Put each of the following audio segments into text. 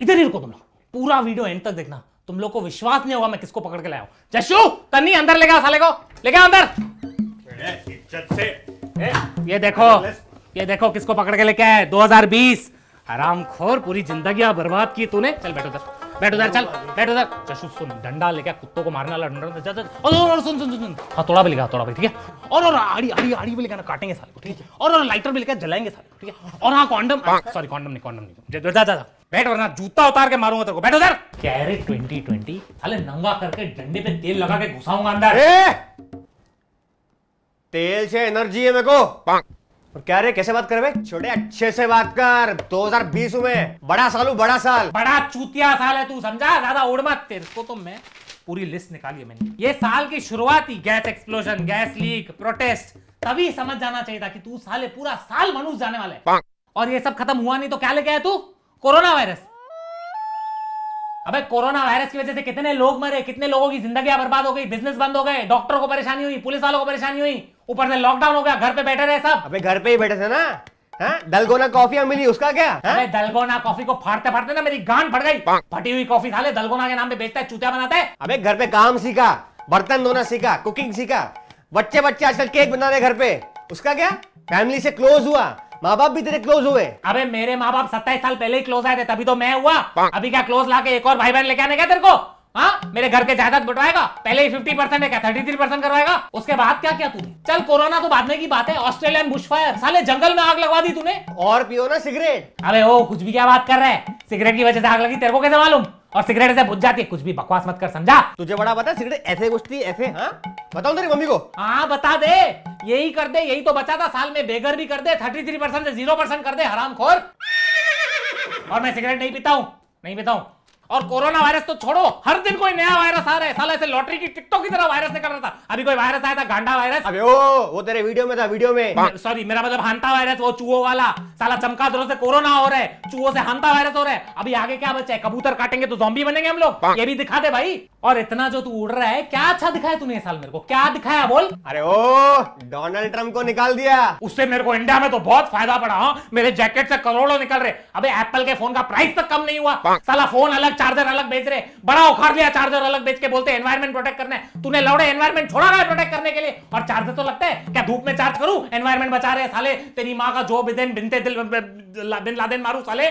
इधर ही रुको तुम लोग पूरा वीडियो एंड तक देखना तुम लोग को विश्वास नहीं होगा मैं किसको पकड़ के लाया हूं जशु तन्नी अंदर ले गया साले को ले गया अंदर इज्जत से ए, ये देखो ये देखो किसको पकड़ के लेके आए 2020 हरामखोर पूरी जिंदगी बर्बाद की तूने चल बैठो उधर बैठो उधर चल बैठो उधर जशु सुन डंडा लेके कुत्तों को मारने वाला डंडा जा जा और और सुन सुन सुन सुन हां थोड़ा भी लेगा थोड़ा भी ठीक है और और आड़ी आड़ी आड़ी भी लेकर काटेंगे साले को ठीक है और और लाइटर भी लेकर जलाएंगे साले को ठीक है और हां कॉन्डम सॉरी कॉन्डम नहीं कॉन्डम नहीं जा जा जा बैठ वरना जूता उतार के मारूंगा तेरे को बैठ उधर कैरेट ट्वेंटी ट्वेंटी अरे नंगा करके डंडे पे तेल लगा के घुसाऊंगा अंदर ए! तेल से एनर्जी है मेरे को और क्या रे कैसे बात कर बे छोटे अच्छे से बात कर 2020 में बड़ा सालू बड़ा साल बड़ा चूतिया साल है तू समझा ज्यादा उड़ मत तेरे को तो मैं पूरी लिस्ट निकाली है मैंने ये साल की शुरुआत ही gas explosion gas leak protest तभी समझ जाना चाहिए था कि तू साले पूरा साल मनुष्य जाने वाला है और ये सब खत्म हुआ नहीं तो क्या लेके आया तू कोरोना वायरस अबे कोरोना वायरस की वजह से कितने लोग मरे कितने लोगों की जिंदगी बर्बाद हो गई बिजनेस बंद हो गए डॉक्टर को परेशानी हुई पुलिस वालों को परेशानी हुई ऊपर से लॉकडाउन हो गया घर पे बैठे रहे सब अबे घर पे ही बैठे थे ना दलगोना हाँ? कॉफी मिली उसका क्या अरे दलगोना कॉफी को फाड़ते फाड़ते ना मेरी गांड फट गई फटी हुई कॉफी खा ले दलगोना के नाम पे बेचता है चूतिया बनाता है अबे घर पे काम सीखा बर्तन धोना सीखा कुकिंग सीखा बच्चे बच्चे आजकल केक बना रहे घर पे उसका क्या फैमिली से क्लोज हुआ माँ बाप भी तेरे क्लोज हुए अबे मेरे माँ बाप सत्ताईस साल पहले ही क्लोज आए थे तभी तो मैं हुआ अभी क्या क्लोज ला के एक और भाई बहन लेके आने क्या तेरे को हाँ मेरे घर के जायदाद बटवाएगा पहले ही फिफ्टी परसेंट है क्या थर्टी थ्री परसेंट करवाएगा उसके बाद क्या किया तूने चल कोरोना तो बाद में की बात है ऑस्ट्रेलियन बुशफायर साले जंगल में आग लगवा दी तूने और पियो ना सिगरेट अरे ओ कुछ भी क्या बात कर रहे हैं सिगरेट की वजह से आग लगी तेरे को कैसे मालूम और सिगरेट ऐसे बुझ जाती है कुछ भी बकवास मत कर समझा तुझे बड़ा पता सिगरेट ऐसे घुसती ऐसे हाँ बताओ तेरी मम्मी को हाँ बता दे यही कर दे यही तो बचा था साल में बेगर भी कर दे थर्टी थ्री परसेंट से जीरो परसेंट कर दे हराम खोर और मैं सिगरेट नहीं पीता हूँ नहीं पीता हूँ और कोरोना वायरस तो छोड़ो हर दिन कोई नया वायरस आ रहा है साला ऐसे लॉटरी की टिकटों की तरह वायरस निकल रहा था अभी कोई वायरस आया था गांडा वायरस अबे ओ वो तेरे वीडियो में था वीडियो में सॉरी मेरा मतलब हांता वायरस वो चूहो वाला साला चमकादड़ों से कोरोना हो रहा है चूहो से हांता वायरस हो रहा है अभी आगे क्या बचा है कबूतर काटेंगे तो जॉम्बी बनेंगे हम लोग ये भी दिखा दे भाई और इतना जो तू उड़ रहा है क्या अच्छा दिखाया तूने साल मेरे को क्या दिखाया बोल अरे ओ डोनाल्ड ट्रम्प को निकाल दिया उससे मेरे को इंडिया में तो बहुत फायदा पड़ा हाँ मेरे जैकेट से करोड़ों निकल रहे अबे एप्पल के फोन का प्राइस तक कम नहीं हुआ साला फोन अलग चार्जर अलग बेच रहे बड़ा उखाड़ लिया चार्जर अलग बेच के बोलते एनवायरमेंट प्रोटेक्ट करने तूने लौड़े एनवायरमेंट छोड़ा रहा है प्रोटेक्ट करने के लिए और चार्जर तो लगता है क्या धूप में चार्ज करूं एनवायरमेंट बचा रहे साले तेरी माँ का जो बिदेन बिनते दिल बिन लादेन मारू साले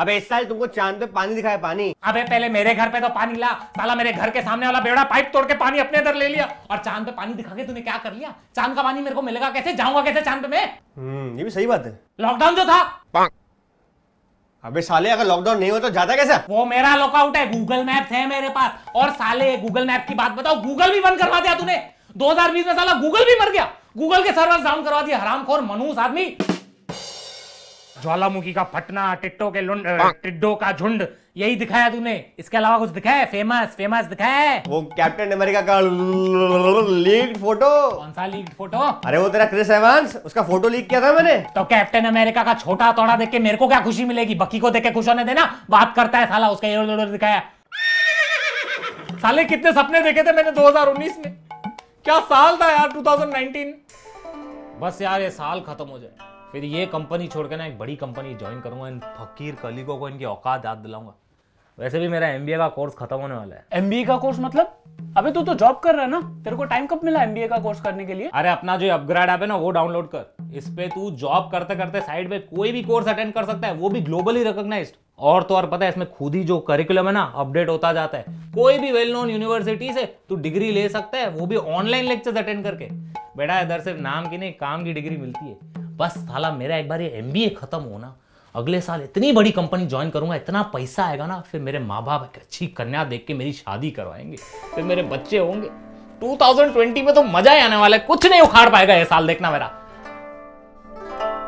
अबे इस साल तुमको चांद पे पानी दिखाए पानी अबे पहले मेरे घर पे तो पानी ला साला मेरे घर के सामने वाला बेड़ा पाइप तोड़ के पानी अपने अंदर ले लिया और चांद पे पानी दिखा के तूने क्या कर लिया चांद का पानी मेरे को मिलेगा कैसे जाऊंगा कैसे चांद पे मैं हम्म ये भी सही बात है लॉकडाउन जो था अबे साले अगर लॉकडाउन नहीं हो तो जाता कैसे वो मेरा लॉकआउट है गूगल मैप है मेरे पास और साले गूगल मैप की बात बताओ गूगल भी बंद करवा दिया तूने 2020 में साला गूगल भी मर गया गूगल के सर्वर डाउन करवा दिया हरामखोर मनूस आदमी ज्वालामुखी का फटना टिट्टो के लुंड हाँ। टिड्डो का झुंड यही दिखाया तूने इसके अलावा कुछ दिखाया फेमस फेमस दिखाया है वो कैप्टन अमेरिका का लीक फोटो कौन सा लीक फोटो अरे वो तेरा क्रिस एवांस उसका फोटो लीक किया था मैंने तो कैप्टन अमेरिका का छोटा तोड़ा देख के मेरे को क्या खुशी मिलेगी बकी को देख के खुश होने देना बात करता है साला उसका ये दिखाया साले कितने सपने देखे थे मैंने 2019 में क्या साल था यार 2019 बस यार ये साल खत्म हो जाए फिर ये कंपनी छोड़कर ना एक बड़ी कंपनी ज्वाइन करूंगा इन फकीर कलीगों को इनकी औकात याद दिलाऊंगा वैसे भी मेरा एमबीए का कोर्स खत्म होने वाला है एमबीए का कोर्स मतलब अबे तू तो जॉब कर रहा है ना तेरे को टाइम कब मिला एमबीए का कोर्स करने के लिए अरे अपना जो अपग्रेड ऐप है ना वो डाउनलोड कर इस पे तू जॉब करते करते साइड पे कोई भी कोर्स अटेंड कर सकता है वो भी ग्लोबली रिकॉग्नाइज्ड और तो और पता है इसमें खुद ही जो करिकुलम है ना अपडेट होता जाता है कोई भी वेल नोन यूनिवर्सिटी से तू डिग्री ले सकता है वो भी ऑनलाइन लेक्चर्स अटेंड करके बेटा इधर सिर्फ नाम की नहीं काम की डिग्री मिलती है बस साला मेरा एक बार ये एम ख़त्म होना अगले साल इतनी बड़ी कंपनी ज्वाइन करूंगा इतना पैसा आएगा ना फिर मेरे माँ बाप एक अच्छी कन्या देख के मेरी शादी करवाएंगे फिर मेरे बच्चे होंगे 2020 में तो मजा ही आने वाला है कुछ नहीं उखाड़ पाएगा ये साल देखना मेरा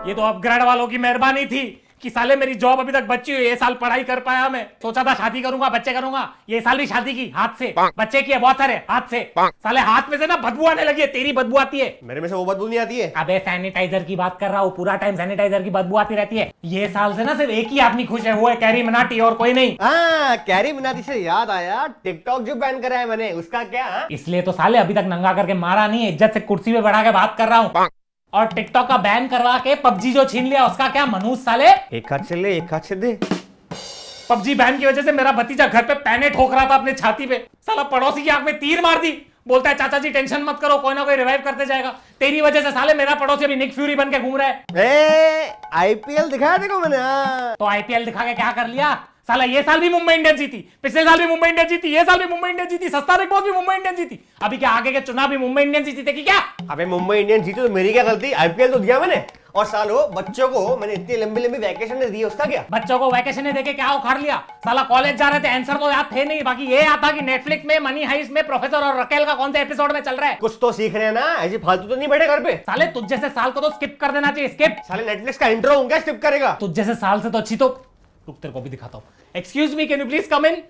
ये तो अपग्रेड वालों की मेहरबानी थी कि साले मेरी जॉब अभी तक बची हुई ये साल पढ़ाई कर पाया मैं सोचा था शादी करूंगा बच्चे करूंगा ये साल भी शादी की हाथ से बच्चे की है बहुत सारे हाथ से साले हाथ में से ना बदबू आने लगी है तेरी बदबू आती है मेरे में से वो बदबू नहीं आती है अबे सैनिटाइजर की बात कर रहा हूँ पूरा टाइम सैनिटाइजर की बदबू आती रहती है ये साल से ना सिर्फ एक ही आदमी खुश है वो है कैरी मनाटी और कोई नहीं कैरी हाँ, मनाटी से याद आया टिकटॉक जो बैन करा है मैंने उसका क्या हाँ? इसलिए तो साले अभी तक नंगा करके मारा नहीं इज्जत से कुर्सी पे बढ़ा के बात कर रहा हूँ और टिकटॉक का बैन करवा के पबजी जो छीन लिया उसका क्या मनुज साले एक हाथ ले एक हाथ दे पबजी बैन की वजह से मेरा भतीजा घर पे पैने ठोक रहा था अपने छाती पे साला पड़ोसी की आंख में तीर मार दी बोलता है चाचा जी टेंशन मत करो कोई ना कोई रिवाइव करते जाएगा तेरी वजह से साले मेरा पड़ोसी अभी निक फ्यूरी बन के घूम रहा है आईपीएल दिखाया देखो मैंने हाँ। तो आईपीएल दिखा के क्या कर लिया साला ये साल भी मुंबई इंडियंस जीती पिछले साल भी मुंबई इंडियंस जीती ये साल भी मुंबई इंडियंस जीती सस्ता बिग बॉस भी मुंबई इंडियंस जीती अभी क्या आगे के चुनाव भी मुंबई इंडियंस थे कि क्या अबे मुंबई इंडियंस जीती तो मेरी क्या गलती आईपीएल तो दिया मैंने और सालो बच्चों को मैंने इतनी लंबी लंबी वैकेशन ने दी उसका क्या बच्चों को वैकेशन ने देके क्या उखाड़ लिया साला कॉलेज जा रहे थे आंसर तो याद थे नहीं बाकी ये याद था कि नेटफ्लिक्स में मनी हाइस में प्रोफेसर और रकेल का कौन सा एपिसोड में चल रहा है कुछ तो सीख रहे हैं ना ऐसे फालतू तो नहीं बैठे घर पे साले तुझ जैसे साल को तो स्किप कर देना चाहिए स्किप साले नेटफ्लिक्स का इंट्रो होंगे स्किप करेगा तुझ जैसे साल से तो अच्छी तो रुक तेरे को भी दिखाता हूं excuse me can you please come in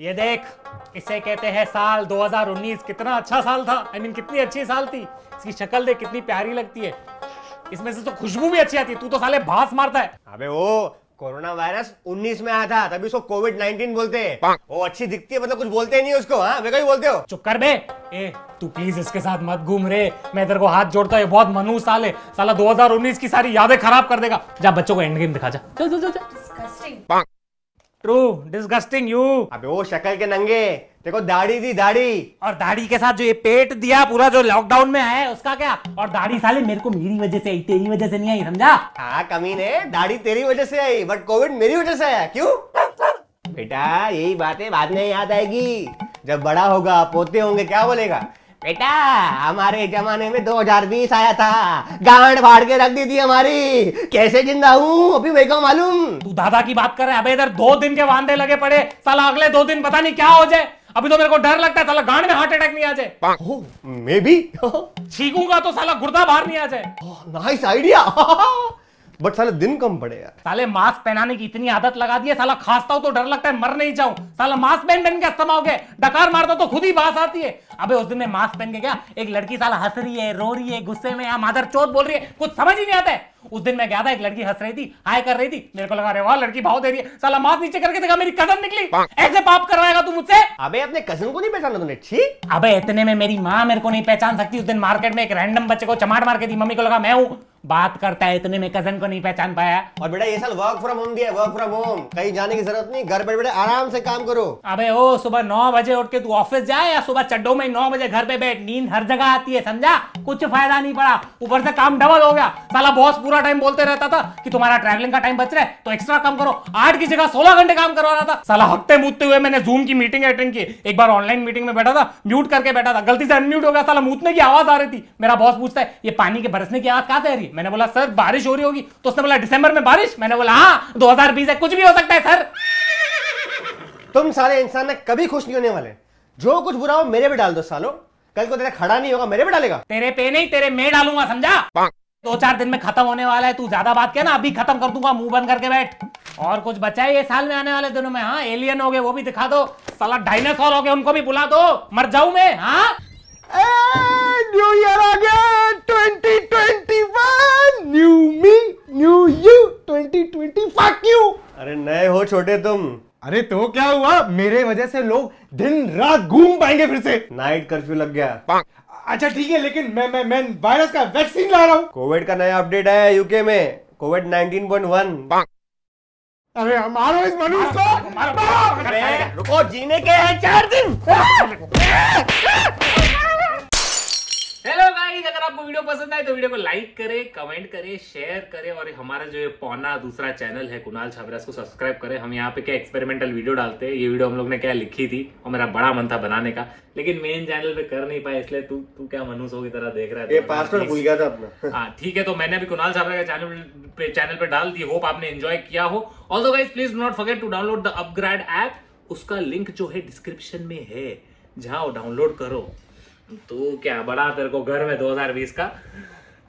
ये देख इसे कहते हैं साल 2019 कितना अच्छा साल था आई I मीन mean, कितनी अच्छी साल थी इसकी शक्ल देख कितनी प्यारी लगती है इसमें से तो खुशबू भी अच्छी आती है तू तो साले भास मारता है अबे ओ कोरोना वायरस 19 में आया था तभी उसको कोविड 19 बोलते हैं वो अच्छी दिखती है मतलब कुछ बोलते ही नहीं उसको हाँ वे ही बोलते हो चुप कर बे ए तू प्लीज इसके साथ मत घूम रे मैं तेरे को हाथ जोड़ता है बहुत मनु साल है साला 2019 की सारी यादें खराब कर देगा जा बच्चों को एंड गेम दिखा जा चल चल चल ट्रू डिस्गस्टिंग यू अबे वो शक्ल के नंगे देखो दाढ़ी दी दाढ़ी और दाढ़ी के साथ जो ये पेट दिया पूरा जो लॉकडाउन में है उसका क्या और दाढ़ी साले मेरे को मेरी वजह से आई तेरी वजह से नहीं आई समझा हाँ कमी ने दाढ़ी तेरी वजह से आई बट कोविड मेरी वजह से आया क्यों बेटा यही बातें बाद में याद आएगी जब बड़ा होगा पोते होंगे क्या बोलेगा बेटा हमारे जमाने में 2020 आया था गांड फाड़ के रख दी थी हमारी कैसे जिंदा हूँ अभी मेरे मालूम तू दादा की बात कर रहे अभी इधर दो दिन के वादे लगे पड़े साला अगले दो दिन पता नहीं क्या हो जाए अभी तो मेरे को डर लगता है साला गांड में हार्ट अटैक नहीं आ जाए मे भी छीकूंगा तो साला गुर्दा बाहर नहीं आ जाए नाइस आइडिया बट साले दिन कम पड़े यार साले मास्क पहनाने की इतनी आदत लगा दी है साला खांसता हूं तो डर लगता है मर नहीं जाऊं साला मास्क पहन पहन के अस्थमा हो गए डकार मारता तो खुद ही बास आती है अबे उस दिन मैं मास्क पहन के गया एक लड़की साला हंस रही है रो रही है गुस्से में या माधर चोत बोल रही है कुछ समझ ही नहीं आता है उस दिन मैं गया था एक लड़की हंस रही थी हाय कर रही थी मेरे को लगा रहे वाह लड़की भाव दे रही है साला मास्क नीचे करके देखा मेरी कजन निकली ऐसे पाप करवाएगा तू मुझसे अबे अपने कजन को नहीं पहचाना तूने ठीक अबे इतने में मेरी माँ मेरे को नहीं पहचान सकती उस दिन मार्केट में एक रैंडम बच्चे को चमाट मार के दी मम्मी को लगा मैं हूँ बात करता है इतने में कजन को नहीं पहचान पाया और बेटा ये साल वर्क फ्रॉम होम दिया वर्क फ्रॉम होम कहीं जाने की जरूरत नहीं घर बैठे आराम से काम करो अबे ओ सुबह नौ बजे उठ के तू ऑफिस जाए या सुबह चड्डो में नौ बजे घर पे बैठ नींद हर जगह आती है समझा कुछ फायदा नहीं पड़ा ऊपर से काम डबल हो गया साला बॉस पूरा टाइम बोलते रहता था कि तुम्हारा ट्रैवलिंग का टाइम बच रहा है तो एक्स्ट्रा काम करो आठ की जगह सोलह घंटे काम करवा रहा था साला हफ्ते मुतते हुए मैंने जूम की मीटिंग अटेंड की एक बार ऑनलाइन मीटिंग में बैठा था म्यूट करके बैठा था गलती से अनम्यूट हो गया साला मूतने की आवाज आ रही थी मेरा बॉस पूछता है ये पानी के बरसने की आवाज कहां से आ रही है मैंने बोला सर बारिश हो रही होगी तो उसने बोला दिसंबर में बारिश मैंने बोला हाँ दो हजार बीस है कुछ भी हो सकता है सर तुम सारे इंसान ने कभी खुश नहीं होने वाले जो कुछ बुरा हो मेरे भी डाल दो सालो कल को तेरा खड़ा नहीं होगा मेरे भी डालेगा तेरे पे नहीं तेरे मैं डालूंगा समझा दो चार दिन में खत्म होने वाला है तू ज्यादा बात क्या ना अभी खत्म कर दूंगा मुंह बंद करके बैठ और कुछ बचा है ये साल में आने वाले दिनों में हाँ एलियन हो गए वो भी दिखा दो साला डायनासोर हो गए उनको भी बुला दो मर जाऊं मैं हाँ 2021. 2020. अरे नए हो छोटे तुम अरे तो क्या हुआ मेरे वजह से लोग दिन रात घूम पाएंगे फिर से नाइट कर्फ्यू लग गया अच्छा ठीक है लेकिन मैं मैं मैं वायरस का वैक्सीन ला रहा हूँ कोविड का नया अपडेट आया यूके में कोविड 19.1 अरे मारो इस मनुष्य को मारो, मारो, मारो, मारो, रुको जीने के हैं चार दिन हाँ। पसंद आए तो वीडियो को लाइक करें कमेंट करें शेयर करें और हमारा जो ये पौना दूसरा चैनल है कुणाल छाबरा इसको सब्सक्राइब करें हम यहाँ पे क्या एक्सपेरिमेंटल वीडियो डालते हैं ये वीडियो हम लोग ने क्या लिखी थी और मेरा बड़ा मन था बनाने का लेकिन मेन चैनल पे कर नहीं पाए इसलिए तू तू क्या मनुष्य की तरह देख रहा है पासवर्ड भूल गया था अपना हाँ ठीक है तो मैंने अभी कुणाल छाबरा का चैनल पे चैनल पे डाल दी होप आपने एंजॉय किया हो also guys please not forget to download the upgrade app उसका लिंक जो है डिस्क्रिप्शन में है जाओ डाउनलोड करो तू क्या बड़ा तेरे को घर में 2020 का